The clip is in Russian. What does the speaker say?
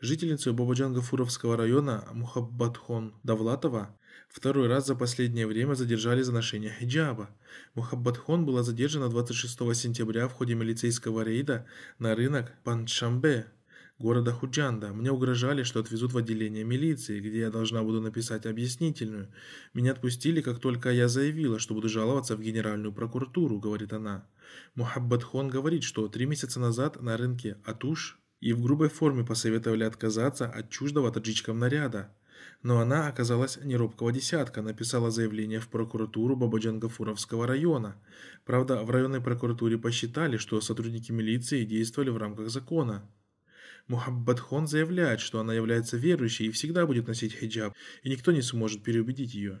жительницу Бабаджан-Гафуровского района Мухаббатхон Давлатова второй раз за последнее время задержали за ношение хиджаба. Мухаббатхон была задержана 26 сентября в ходе милицейского рейда на рынок Панчамбе города Худжанда. Мне угрожали, что отвезут в отделение милиции, где я должна буду написать объяснительную. Меня отпустили, как только я заявила, что буду жаловаться в Генеральную прокуратуру», — говорит она. Мухаббатхон говорит, что три месяца назад на рынке Атуш и в грубой форме посоветовали отказаться от чуждого таджичкам наряда. Но она оказалась неробкого десятка, написала заявление в прокуратуру бабаджан района. Правда, в районной прокуратуре посчитали, что сотрудники милиции действовали в рамках закона. Мухаббатхон заявляет, что она является верующей и всегда будет носить хиджаб, и никто не сможет переубедить ее.